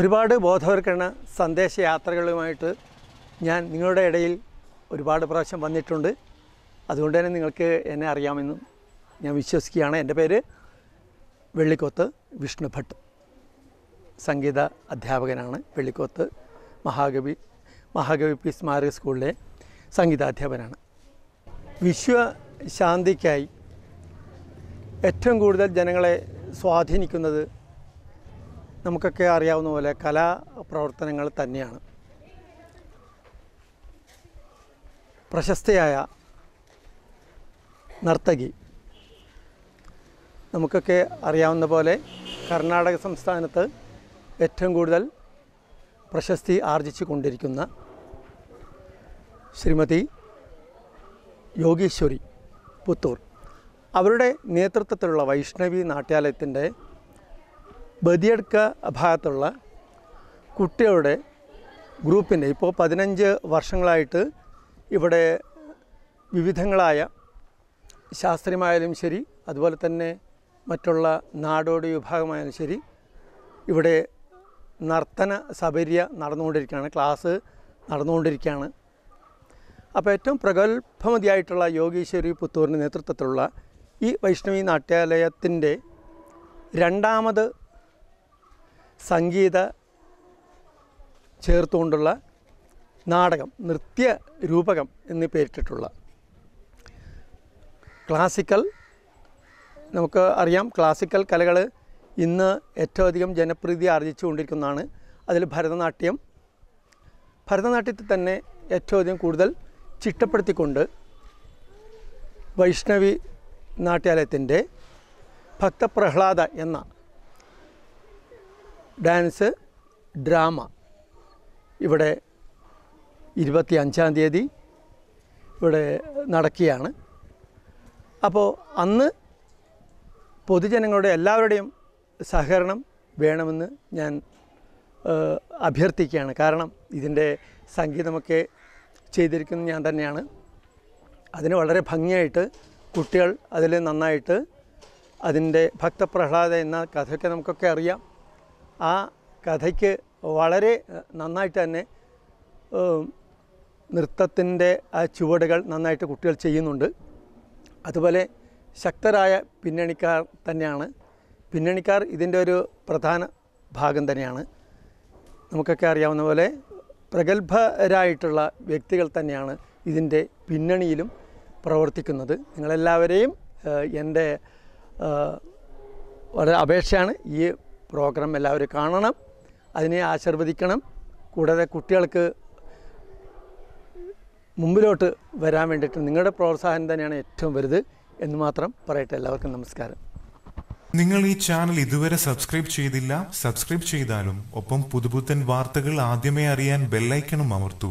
ഒരുപാട് ബോധവൽക്കരണ സന്ദേശയാത്രകളുമായിട്ട് ഞാൻ നിങ്ങളുടെ ഇടയിൽ ഒരുപാട് പ്രാവശ്യം വന്നിട്ടുണ്ട് അതുകൊണ്ട് തന്നെ നിങ്ങൾക്ക് എന്നെ അറിയാമെന്നും ഞാൻ വിശ്വസിക്കുകയാണ് എൻ്റെ പേര് വെള്ളിക്കോത്ത് വിഷ്ണു ഭട്ട് സംഗീത അധ്യാപകനാണ് വെള്ളിക്കോത്ത് മഹാകവി മഹാകവി പി സ്മാരക സ്കൂളിലെ സംഗീതാധ്യാപനാണ് വിശ്വശാന്തിക്കായി ഏറ്റവും കൂടുതൽ ജനങ്ങളെ സ്വാധീനിക്കുന്നത് നമുക്കൊക്കെ അറിയാവുന്ന പോലെ കലാപ്രവർത്തനങ്ങൾ തന്നെയാണ് പ്രശസ്തയായ നർത്തകി നമുക്കൊക്കെ അറിയാവുന്ന പോലെ കർണാടക സംസ്ഥാനത്ത് ഏറ്റവും കൂടുതൽ പ്രശസ്തി ആർജിച്ചു കൊണ്ടിരിക്കുന്ന ശ്രീമതി യോഗീശ്വരി പുത്തൂർ അവരുടെ നേതൃത്വത്തിലുള്ള വൈഷ്ണവി നാട്യാലയത്തിൻ്റെ ബദിയടുക്ക ഭാഗത്തുള്ള കുട്ടികളുടെ ഗ്രൂപ്പിൻ്റെ ഇപ്പോൾ പതിനഞ്ച് വർഷങ്ങളായിട്ട് ഇവിടെ വിവിധങ്ങളായ ശാസ്ത്രീയമായാലും ശരി അതുപോലെ തന്നെ മറ്റുള്ള നാടോടി വിഭാഗമായാലും ശരി ഇവിടെ നർത്തന സബര്യ നടന്നുകൊണ്ടിരിക്കുകയാണ് ക്ലാസ് നടന്നുകൊണ്ടിരിക്കുകയാണ് അപ്പോൾ ഏറ്റവും പ്രഗത്ഭമതിയായിട്ടുള്ള യോഗീശ്വരി പുത്തൂറിൻ്റെ നേതൃത്വത്തിലുള്ള ഈ വൈഷ്ണവി നാട്യാലയത്തിൻ്റെ രണ്ടാമത് സംഗീത ചേർത്തുകൊണ്ടുള്ള നാടകം നൃത്യ രൂപകം എന്ന് പേരിട്ടിട്ടുള്ള ക്ലാസിക്കൽ നമുക്ക് അറിയാം ക്ലാസിക്കൽ കലകൾ ഇന്ന് ഏറ്റവും അധികം ജനപ്രീതി ആർജിച്ചുകൊണ്ടിരിക്കുന്നതാണ് അതിൽ ഭരതനാട്യം ഭരതനാട്യത്തിൽ തന്നെ ഏറ്റവും അധികം കൂടുതൽ ചിട്ടപ്പെടുത്തിക്കൊണ്ട് വൈഷ്ണവി നാട്യാലയത്തിൻ്റെ ഭക്തപ്രഹ്ലാദ എന്ന ഡാൻസ് ഡ്രാമ ഇവിടെ ഇരുപത്തി അഞ്ചാം തീയതി ഇവിടെ നടക്കുകയാണ് അപ്പോൾ അന്ന് പൊതുജനങ്ങളുടെ എല്ലാവരുടെയും സഹകരണം വേണമെന്ന് ഞാൻ അഭ്യർത്ഥിക്കുകയാണ് കാരണം ഇതിൻ്റെ സംഗീതമൊക്കെ ചെയ്തിരിക്കുന്നത് ഞാൻ തന്നെയാണ് അതിന് വളരെ ഭംഗിയായിട്ട് കുട്ടികൾ അതിൽ നന്നായിട്ട് അതിൻ്റെ ഭക്തപ്രഹ്ലാദ എന്ന കഥയൊക്കെ നമുക്കൊക്കെ അറിയാം ആ കഥയ്ക്ക് വളരെ നന്നായിട്ട് തന്നെ നൃത്തത്തിൻ്റെ ആ ചുവടുകൾ നന്നായിട്ട് കുട്ടികൾ ചെയ്യുന്നുണ്ട് അതുപോലെ ശക്തരായ പിന്നണിക്കാർ തന്നെയാണ് പിന്നണിക്കാർ ഇതിൻ്റെ ഒരു പ്രധാന ഭാഗം തന്നെയാണ് നമുക്കൊക്കെ അറിയാവുന്ന പോലെ പ്രഗത്ഭരായിട്ടുള്ള വ്യക്തികൾ തന്നെയാണ് ഇതിൻ്റെ പിന്നണിയിലും പ്രവർത്തിക്കുന്നത് നിങ്ങളെല്ലാവരെയും എൻ്റെ വളരെ അപേക്ഷയാണ് ഈ പ്രോഗ്രാം എല്ലാവരും കാണണം അതിനെ ആശീർവദിക്കണം കൂടാതെ കുട്ടികൾക്ക് മുമ്പിലോട്ട് വരാൻ വേണ്ടിയിട്ട് നിങ്ങളുടെ പ്രോത്സാഹനം തന്നെയാണ് ഏറ്റവും വലുത് എന്ന് മാത്രം പറയട്ടെ എല്ലാവർക്കും നമസ്കാരം നിങ്ങൾ ഈ ചാനൽ ഇതുവരെ സബ്സ്ക്രൈബ് ചെയ്തില്ല സബ്സ്ക്രൈബ് ചെയ്താലും ഒപ്പം പുതുപുത്തൻ വാർത്തകൾ ആദ്യമേ അറിയാൻ ബെല്ലൈക്കണും അമർത്തൂ